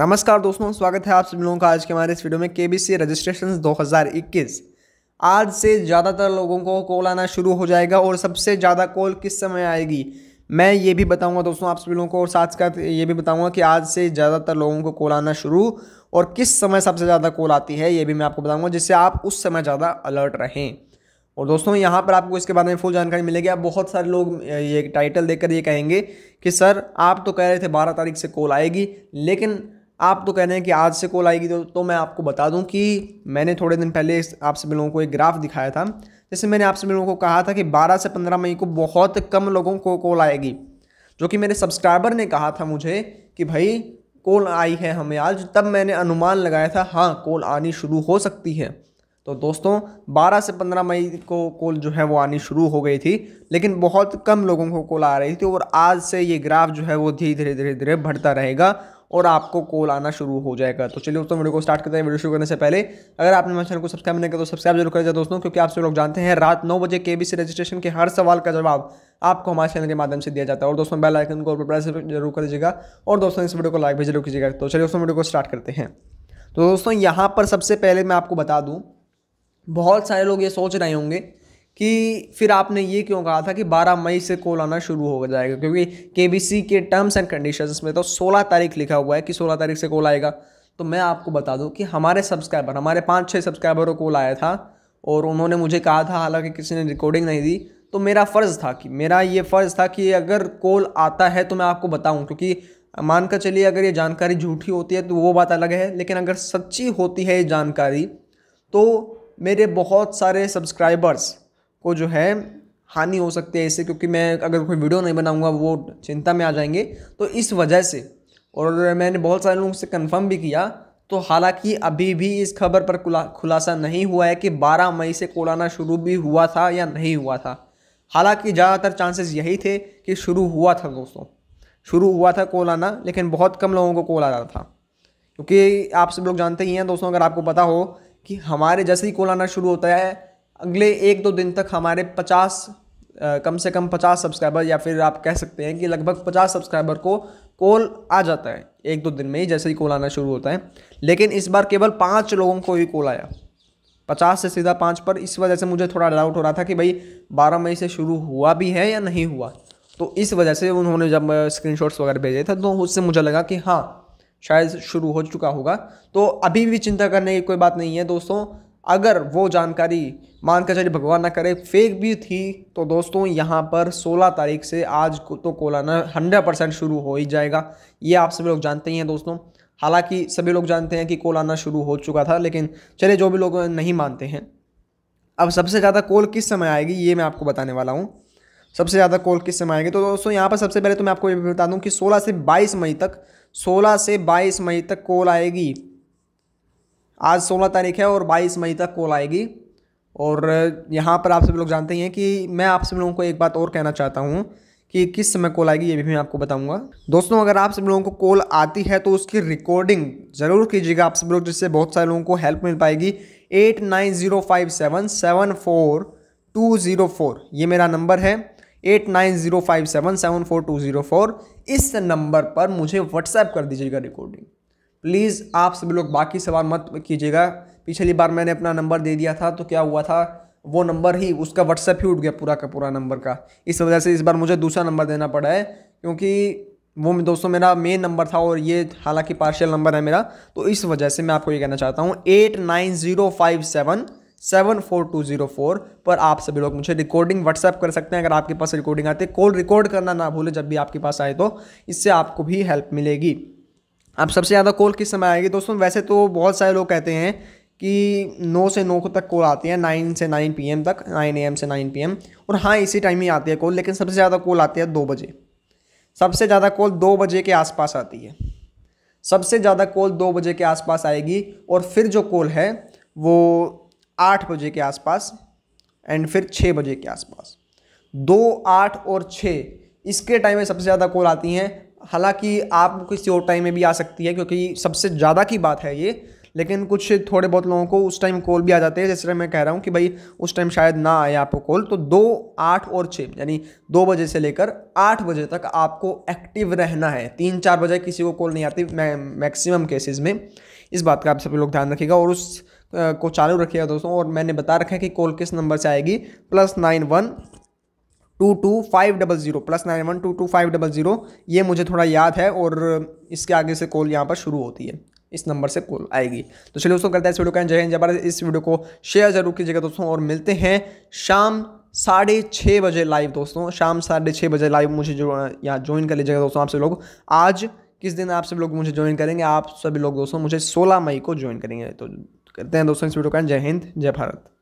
नमस्कार दोस्तों स्वागत है आप सभी लोगों का आज के हमारे इस वीडियो में केबीसी रजिस्ट्रेशन 2021 आज से ज़्यादातर लोगों को कॉल आना शुरू हो जाएगा और सबसे ज़्यादा कॉल किस समय आएगी मैं ये भी बताऊंगा दोस्तों आप सभी लोगों को और साथ साथ ये भी बताऊंगा कि आज से ज़्यादातर लोगों को कॉल आना शुरू और किस समय सबसे ज़्यादा कॉल आती है ये भी मैं आपको बताऊँगा जिससे आप उस समय ज़्यादा अलर्ट रहें और दोस्तों यहाँ पर आपको इसके बारे में फुल जानकारी मिलेगी आप बहुत सारे लोग ये टाइटल देखकर ये कहेंगे कि सर आप तो कह रहे थे बारह तारीख से कॉल आएगी लेकिन आप तो कह रहे हैं कि आज से कॉल आएगी तो तो मैं आपको बता दूं कि मैंने थोड़े दिन पहले आप सभी लोगों को एक ग्राफ दिखाया था जैसे मैंने आप सभी लोगों को कहा था कि 12 से 15 मई को बहुत कम लोगों को कॉल आएगी जो कि मेरे सब्सक्राइबर ने कहा था मुझे कि भाई कॉल आई है हमें आज तब मैंने अनुमान लगाया था हाँ कॉल आनी शुरू हो सकती है तो दोस्तों 12 से 15 मई को कॉल जो है वो आनी शुरू हो गई थी लेकिन बहुत कम लोगों को कॉल आ रही थी और आज से ये ग्राफ जो है वो धीरे धीरे धीरे धीरे बढ़ता रहेगा और आपको कॉल आना शुरू हो जाएगा तो चलिए दोस्तों वीडियो को स्टार्ट करते हैं वीडियो शुरू करने से पहले अगर आपने हमारे चैनल को सब्सक्राइब नहीं किया तो सब्सक्राइब जरूर कर दिया दोस्तों क्योंकि आप सब लोग जानते हैं रात नौ बजे के सी रजिस्ट्रेशन के हर सवाल का जवाब आपको हमारे चैनल के माध्यम से दिया जाता है और दोस्तों बेल आइकन को प्रेस जरूर कर दीजिएगा और दोस्तों इस वीडियो को लाइक भी जरूर कीजिएगा तो चलिए दोस्तों वीडियो को स्टार्ट करते हैं तो दोस्तों यहाँ पर सबसे पहले मैं आपको बता दूँ बहुत सारे लोग ये सोच रहे होंगे कि फिर आपने ये क्यों कहा था कि 12 मई से कॉल आना शुरू हो जाएगा क्योंकि के के टर्म्स एंड कंडीशंस में तो 16 तारीख लिखा हुआ है कि 16 तारीख से कॉल आएगा तो मैं आपको बता दूं कि हमारे सब्सक्राइबर हमारे पाँच छः सब्सक्राइबरों को आया था और उन्होंने मुझे कहा था हालांकि किसी ने रिकॉर्डिंग नहीं दी तो मेरा फ़र्ज़ था कि मेरा ये फ़र्ज़ था कि अगर कॉल आता है तो मैं आपको बताऊं क्योंकि मान कर चलिए अगर ये जानकारी झूठी होती है तो वो बात अलग है लेकिन अगर सच्ची होती है ये जानकारी तो मेरे बहुत सारे सब्सक्राइबर्स को जो है हानि हो सकती है इससे क्योंकि मैं अगर कोई वीडियो नहीं बनाऊंगा वो चिंता में आ जाएंगे तो इस वजह से और मैंने बहुत सारे लोगों से कंफर्म भी किया तो हालांकि अभी भी इस खबर पर खुलासा नहीं हुआ है कि 12 मई से कोड़ाना शुरू भी हुआ था या नहीं हुआ था हालांकि ज़्यादातर चांसेस यही थे कि शुरू हुआ था दोस्तों शुरू हुआ था कॉल आना लेकिन बहुत कम लोगों को कॉल आ रहा था क्योंकि आप सब लोग जानते ही हैं दोस्तों अगर आपको पता हो कि हमारे जैसे ही कॉल आना शुरू होता है अगले एक दो दिन तक हमारे पचास कम से कम पचास सब्सक्राइबर या फिर आप कह सकते हैं कि लगभग पचास सब्सक्राइबर को कॉल आ जाता है एक दो दिन में ही जैसे ही कॉल आना शुरू होता है लेकिन इस बार केवल पाँच लोगों को ही कॉल आया पचास से सीधा पाँच पर इस वजह से मुझे थोड़ा डाउट हो रहा था कि भाई बारह मई से शुरू हुआ भी है या नहीं हुआ तो इस वजह से उन्होंने जब स्क्रीन वगैरह भेजे थे तो उससे मुझे लगा कि हाँ शायद शुरू हो चुका होगा तो अभी भी चिंता करने की कोई बात नहीं है दोस्तों अगर वो जानकारी मान कर चलिए भगवान ना करे फेक भी थी तो दोस्तों यहाँ पर 16 तारीख से आज को तो कोलाना हंड्रेड परसेंट शुरू हो ही जाएगा ये आप सभी लोग जानते ही हैं दोस्तों हालांकि सभी लोग जानते हैं कि कोल आना शुरू हो चुका था लेकिन चलिए जो भी लोग नहीं मानते हैं अब सबसे ज़्यादा कोल किस समय आएगी ये मैं आपको बताने वाला हूँ सबसे ज़्यादा कोल किस समय आएगी तो दोस्तों यहाँ पर सबसे पहले तो मैं आपको ये बता दूँ कि सोलह से बाईस मई तक सोलह से बाईस मई तक कोल आएगी आज सोलह तारीख है और बाईस मई तक कॉल आएगी और यहाँ पर आप सभी लोग जानते ही हैं कि मैं आप सभी लोगों को एक बात और कहना चाहता हूँ कि किस समय कॉल आएगी ये भी मैं आपको बताऊंगा दोस्तों अगर आप सब लोगों को कॉल आती है तो उसकी रिकॉर्डिंग ज़रूर कीजिएगा आप सब लोग जिससे बहुत सारे लोगों को हेल्प मिल पाएगी eight nine zero five seven seven four two zero four ये मेरा नंबर है eight nine zero five seven seven four two zero four इस नंबर पर मुझे व्हाट्सएप कर दीजिएगा रिकॉर्डिंग प्लीज़ आप सभी लोग बाकी सवाल मत कीजिएगा पिछली बार मैंने अपना नंबर दे दिया था तो क्या हुआ था वो नंबर ही उसका व्हाट्सएप ही उठ गया पूरा का पूरा नंबर का इस वजह से इस बार मुझे दूसरा नंबर देना पड़ा है क्योंकि वो दोस्तों मेरा मेन नंबर था और ये हालांकि पार्शियल नंबर है मेरा तो इस वजह से मैं आपको ये कहना चाहता हूँ eight nine zero five seven seven four two zero four पर आप सभी लोग मुझे रिकॉर्डिंग व्हाट्सएप कर सकते हैं अगर आपके पास रिकॉर्डिंग आती है कॉल रिकॉर्ड करना ना भूलें जब भी आपके पास आए तो इससे आपको भी हेल्प मिलेगी अब सबसे ज़्यादा कॉल किस समय आएगी दोस्तों वैसे तो बहुत सारे लोग कहते हैं कि नौ से नौ तक कॉल आती है नाइन से नाइन पी तक नाइन ए से नाइन पी और हाँ इसी टाइम ही आती है कॉल लेकिन सबसे ज़्यादा कॉल आती है दो बजे सबसे ज़्यादा कॉल दो बजे के आसपास आती है सबसे ज़्यादा कॉल दो बजे के आसपास आएगी और फिर जो कॉल है वो आठ बजे के आसपास एंड फिर छः बजे के आसपास दो आठ और छः इसके टाइम में सबसे ज़्यादा कॉल आती हैं हालांकि आप किसी और टाइम में भी आ सकती है क्योंकि सबसे ज़्यादा की बात है ये लेकिन कुछ थोड़े बहुत लोगों को उस टाइम कॉल भी आ जाते हैं जैसे मैं कह रहा हूँ कि भाई उस टाइम शायद ना आए आपको कॉल तो दो आठ और छः यानी दो बजे से लेकर आठ बजे तक आपको एक्टिव रहना है तीन चार बजे किसी को कॉल नहीं आती मैं मैक्सिमम केसेस में इस बात का आप सभी लोग ध्यान रखिएगा और उस को चालू रखिएगा दोस्तों और मैंने बता रखा है कि कॉल किस नंबर से आएगी plus nine one two two five double zero plus nine one two two five double zero ये मुझे थोड़ा याद है और इसके आगे से कॉल यहाँ पर शुरू होती है इस नंबर से कॉल आएगी तो चलिए दोस्तों करते हैं इस वीडियो का जय हिंद जबरदस्त इस वीडियो को शेयर जरूर कीजिएगा दोस्तों और मिलते हैं शाम साढ़े छः बजे लाइव दोस्तों शाम साढ़े छः बजे लाइव मुझे जो यहाँ ज्वाइन कर लीजिएगा दोस्तों आप सभी लोग आज किस दिन आप सब लोग मुझे ज्वाइन करेंगे आप सभी लोग दोस्तों मुझे सोलह मई को ज्वाइन करेंगे तो करते हैं दोस्तों इस वीडियो का जय हिंद जय भारत